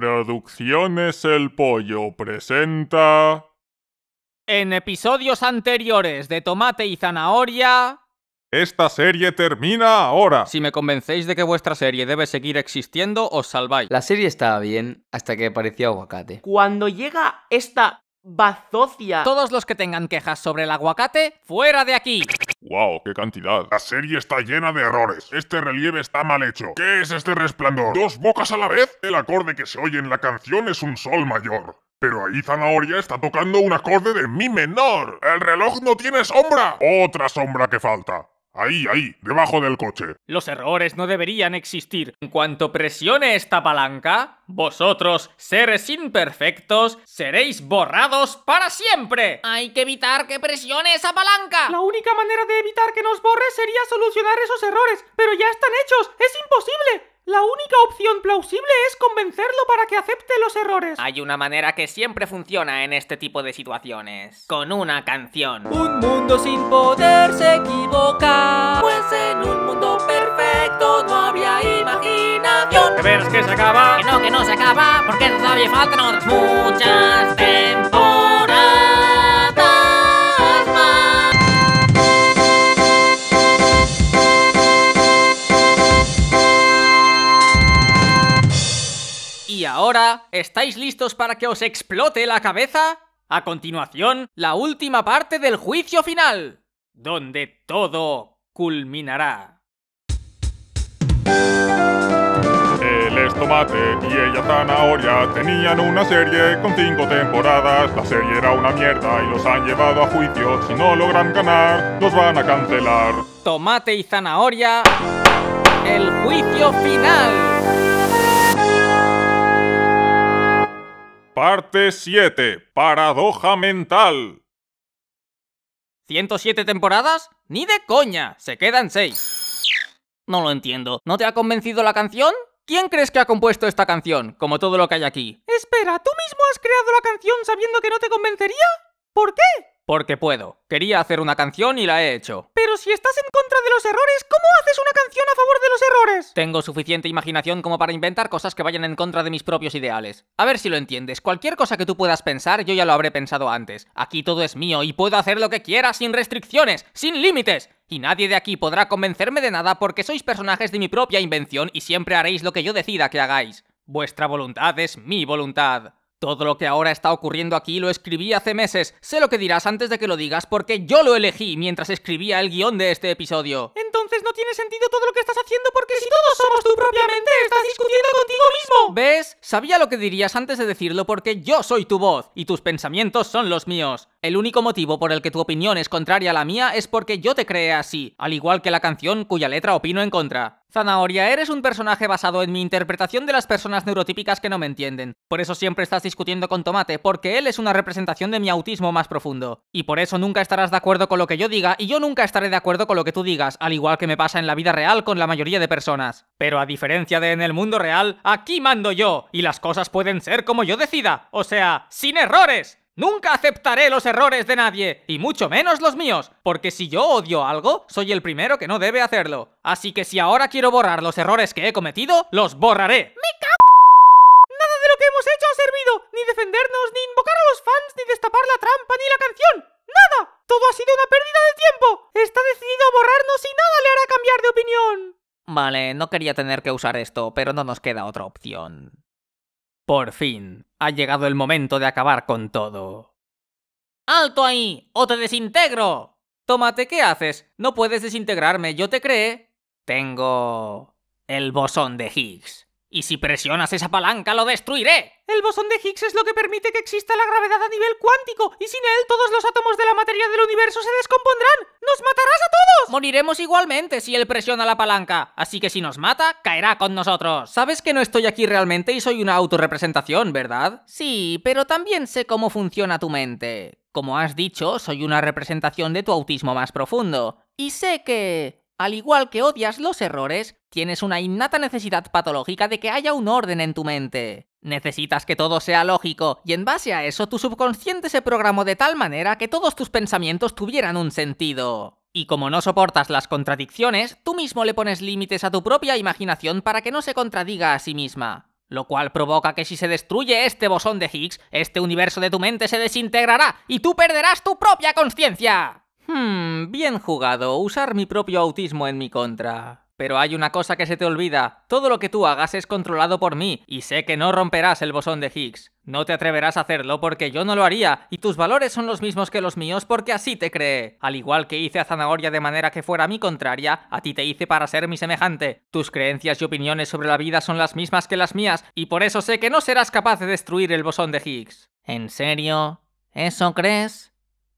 Producciones El Pollo presenta... En episodios anteriores de Tomate y Zanahoria... Esta serie termina ahora. Si me convencéis de que vuestra serie debe seguir existiendo, os salváis. La serie estaba bien hasta que apareció aguacate. Cuando llega esta bazocia... Todos los que tengan quejas sobre el aguacate, fuera de aquí. ¡Wow! ¡Qué cantidad! La serie está llena de errores. Este relieve está mal hecho. ¿Qué es este resplandor? ¿Dos bocas a la vez? El acorde que se oye en la canción es un sol mayor. Pero ahí Zanahoria está tocando un acorde de mi menor. ¡El reloj no tiene sombra! Otra sombra que falta. Ahí, ahí, debajo del coche. Los errores no deberían existir. En cuanto presione esta palanca, vosotros, seres imperfectos, seréis borrados para siempre. Hay que evitar que presione esa palanca. La única manera de evitar que nos borre sería solucionar esos errores, pero ya están hechos. Es imposible. La única opción plausible es convencerlo para que acepte los errores. Hay una manera que siempre funciona en este tipo de situaciones. Con una canción. Un mundo sin poderse equivocar. Pues en un mundo perfecto no había imaginación. es que se acaba? Que no, que no se acaba, porque todavía faltan otras muchas ¿estáis listos para que os explote la cabeza? A continuación, la última parte del juicio final, donde todo culminará. El es tomate y ella zanahoria. Tenían una serie con cinco temporadas. La serie era una mierda y los han llevado a juicio. Si no logran ganar, los van a cancelar. Tomate y zanahoria. El juicio final. Parte 7. Paradoja mental. ¿107 temporadas? Ni de coña, se quedan 6. No lo entiendo. ¿No te ha convencido la canción? ¿Quién crees que ha compuesto esta canción? Como todo lo que hay aquí. Espera, ¿tú mismo has creado la canción sabiendo que no te convencería? ¿Por qué? Porque puedo. Quería hacer una canción y la he hecho. Pero si estás en contra de los errores, ¿cómo haces una canción a favor de los errores? Tengo suficiente imaginación como para inventar cosas que vayan en contra de mis propios ideales. A ver si lo entiendes. Cualquier cosa que tú puedas pensar, yo ya lo habré pensado antes. Aquí todo es mío y puedo hacer lo que quiera sin restricciones, sin límites. Y nadie de aquí podrá convencerme de nada porque sois personajes de mi propia invención y siempre haréis lo que yo decida que hagáis. Vuestra voluntad es mi voluntad. Todo lo que ahora está ocurriendo aquí lo escribí hace meses. Sé lo que dirás antes de que lo digas porque yo lo elegí mientras escribía el guión de este episodio. Entonces no tiene sentido todo lo que estás haciendo porque si todos somos tú propiamente, estás discutiendo contigo mismo. ¿Ves? Sabía lo que dirías antes de decirlo porque yo soy tu voz y tus pensamientos son los míos. El único motivo por el que tu opinión es contraria a la mía es porque yo te creé así, al igual que la canción cuya letra opino en contra. Zanahoria, eres un personaje basado en mi interpretación de las personas neurotípicas que no me entienden. Por eso siempre estás discutiendo con Tomate, porque él es una representación de mi autismo más profundo. Y por eso nunca estarás de acuerdo con lo que yo diga y yo nunca estaré de acuerdo con lo que tú digas, al igual que me pasa en la vida real con la mayoría de personas. Pero a diferencia de en el mundo real, aquí mando yo, y las cosas pueden ser como yo decida, o sea, sin errores. Nunca aceptaré los errores de nadie, y mucho menos los míos, porque si yo odio algo, soy el primero que no debe hacerlo. Así que si ahora quiero borrar los errores que he cometido, los borraré. ¡Me Nada de lo que hemos hecho ha servido, ni defendernos, ni invocar a los fans, ni destapar la trampa, ni la canción. ¡Nada! Todo ha sido una pérdida de tiempo. Está decidido a borrarnos y nada le hará cambiar de opinión. Vale, no quería tener que usar esto, pero no nos queda otra opción. Por fin, ha llegado el momento de acabar con todo. ¡Alto ahí! ¡O te desintegro! Tómate, ¿qué haces? No puedes desintegrarme, ¿yo te creo. Tengo... el bosón de Higgs. Y si presionas esa palanca, lo destruiré. El bosón de Higgs es lo que permite que exista la gravedad a nivel cuántico, y sin él todos los átomos de la materia del universo se descompondrán. ¡Nos matarás a moriremos igualmente si él presiona la palanca, así que si nos mata, caerá con nosotros. Sabes que no estoy aquí realmente y soy una autorrepresentación, ¿verdad? Sí, pero también sé cómo funciona tu mente. Como has dicho, soy una representación de tu autismo más profundo. Y sé que... Al igual que odias los errores, tienes una innata necesidad patológica de que haya un orden en tu mente. Necesitas que todo sea lógico, y en base a eso tu subconsciente se programó de tal manera que todos tus pensamientos tuvieran un sentido. Y como no soportas las contradicciones, tú mismo le pones límites a tu propia imaginación para que no se contradiga a sí misma. Lo cual provoca que si se destruye este bosón de Higgs, este universo de tu mente se desintegrará y tú perderás tu propia conciencia. Hmm, bien jugado, usar mi propio autismo en mi contra. Pero hay una cosa que se te olvida, todo lo que tú hagas es controlado por mí, y sé que no romperás el bosón de Higgs. No te atreverás a hacerlo porque yo no lo haría, y tus valores son los mismos que los míos porque así te cree. Al igual que hice a Zanahoria de manera que fuera mi contraria, a ti te hice para ser mi semejante. Tus creencias y opiniones sobre la vida son las mismas que las mías, y por eso sé que no serás capaz de destruir el bosón de Higgs. ¿En serio? ¿Eso crees?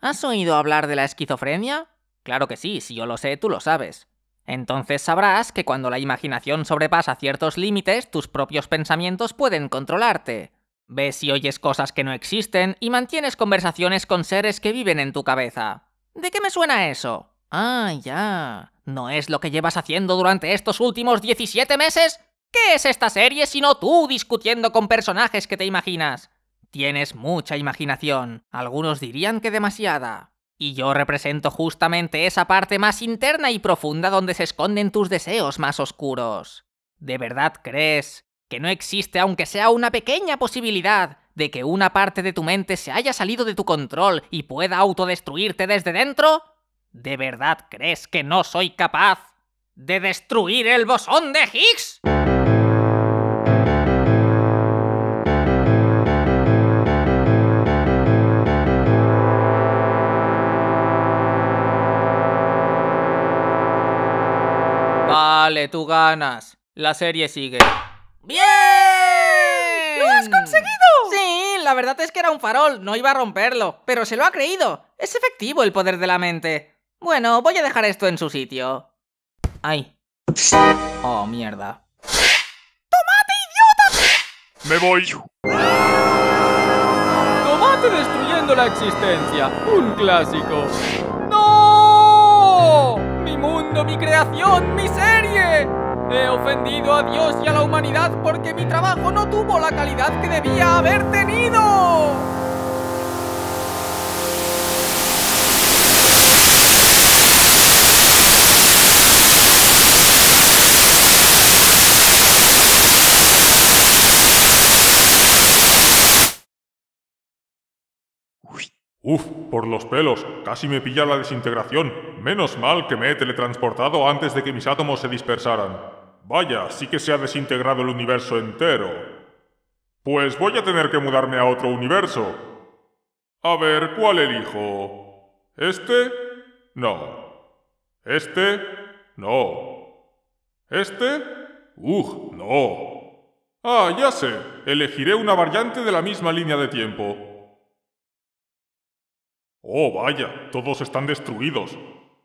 ¿Has oído hablar de la esquizofrenia? Claro que sí, si yo lo sé, tú lo sabes. Entonces sabrás que cuando la imaginación sobrepasa ciertos límites, tus propios pensamientos pueden controlarte. Ves y oyes cosas que no existen y mantienes conversaciones con seres que viven en tu cabeza. ¿De qué me suena eso? Ah, ya. ¿No es lo que llevas haciendo durante estos últimos 17 meses? ¿Qué es esta serie sino tú discutiendo con personajes que te imaginas? Tienes mucha imaginación. Algunos dirían que demasiada. Y yo represento justamente esa parte más interna y profunda donde se esconden tus deseos más oscuros. ¿De verdad crees que no existe, aunque sea una pequeña posibilidad, de que una parte de tu mente se haya salido de tu control y pueda autodestruirte desde dentro? ¿De verdad crees que no soy capaz de destruir el bosón de Higgs? Vale, tú ganas. La serie sigue. ¡Bien! ¡Lo has conseguido! Sí, la verdad es que era un farol, no iba a romperlo, pero se lo ha creído. Es efectivo el poder de la mente. Bueno, voy a dejar esto en su sitio. Ay. Oh, mierda. ¡Tomate, idiota! Me voy. Tomate destruyendo la existencia. Un clásico mi creación, mi serie. He ofendido a Dios y a la humanidad porque mi trabajo no tuvo la calidad que debía haber tenido. Uf, por los pelos, casi me pilla la desintegración. Menos mal que me he teletransportado antes de que mis átomos se dispersaran. Vaya, sí que se ha desintegrado el universo entero. Pues voy a tener que mudarme a otro universo. A ver, ¿cuál elijo? ¿Este? No. ¿Este? No. ¿Este? Uf, no. Ah, ya sé. Elegiré una variante de la misma línea de tiempo. Oh, vaya, todos están destruidos.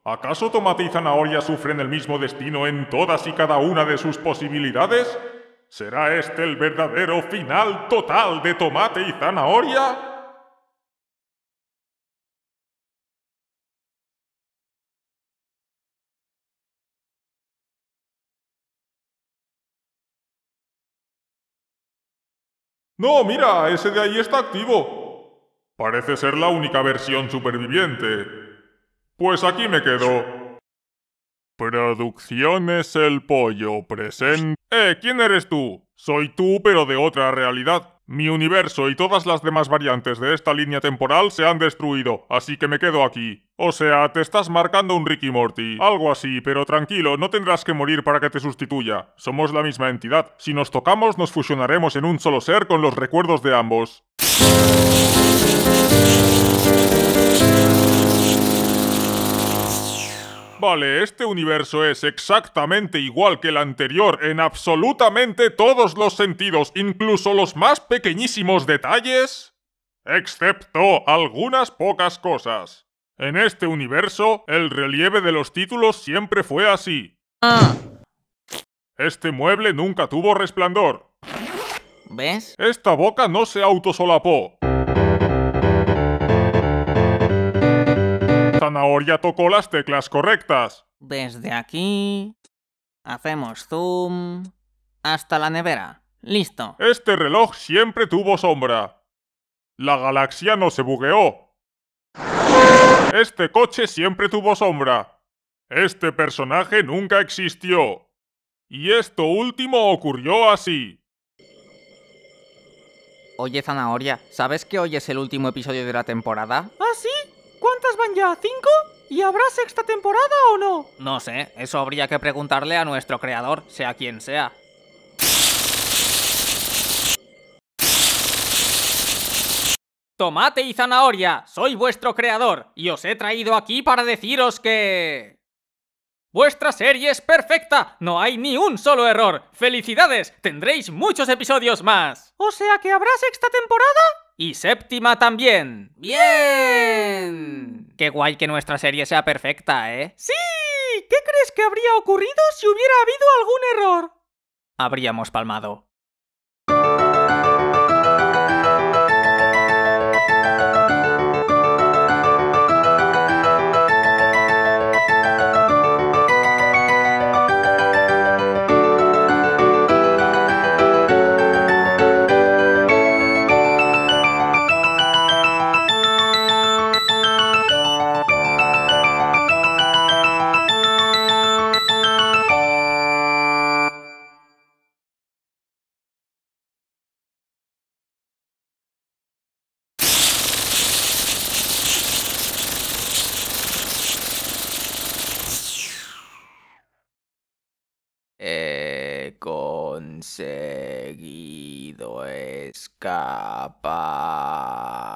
¿Acaso tomate y zanahoria sufren el mismo destino en todas y cada una de sus posibilidades? ¿Será este el verdadero final total de tomate y zanahoria? No, mira, ese de ahí está activo. Parece ser la única versión superviviente. Pues aquí me quedo. Producciones El Pollo presente. ¡Eh! ¿Quién eres tú? Soy tú, pero de otra realidad. Mi universo y todas las demás variantes de esta línea temporal se han destruido, así que me quedo aquí. O sea, te estás marcando un Ricky Morty. Algo así, pero tranquilo, no tendrás que morir para que te sustituya. Somos la misma entidad. Si nos tocamos, nos fusionaremos en un solo ser con los recuerdos de ambos. Vale, este universo es exactamente igual que el anterior en absolutamente todos los sentidos, incluso los más pequeñísimos detalles, excepto algunas pocas cosas. En este universo, el relieve de los títulos siempre fue así. Ah. Este mueble nunca tuvo resplandor. ¿Ves? Esta boca no se autosolapó. Ahora tocó las teclas correctas. Desde aquí... Hacemos zoom... Hasta la nevera. Listo. Este reloj siempre tuvo sombra. La galaxia no se bugueó. Este coche siempre tuvo sombra. Este personaje nunca existió. Y esto último ocurrió así. Oye, Zanahoria, ¿sabes que hoy es el último episodio de la temporada? ¿Ah, sí? ¿Cuántas van ya? ¿Cinco? ¿Y habrá sexta temporada o no? No sé, eso habría que preguntarle a nuestro creador, sea quien sea. Tomate y zanahoria, soy vuestro creador y os he traído aquí para deciros que... Vuestra serie es perfecta, no hay ni un solo error. ¡Felicidades! Tendréis muchos episodios más. O sea que habrá sexta temporada? Y séptima también. ¡Bien! Qué guay que nuestra serie sea perfecta, ¿eh? ¡Sí! ¿Qué crees que habría ocurrido si hubiera habido algún error? Habríamos palmado. seguido escapa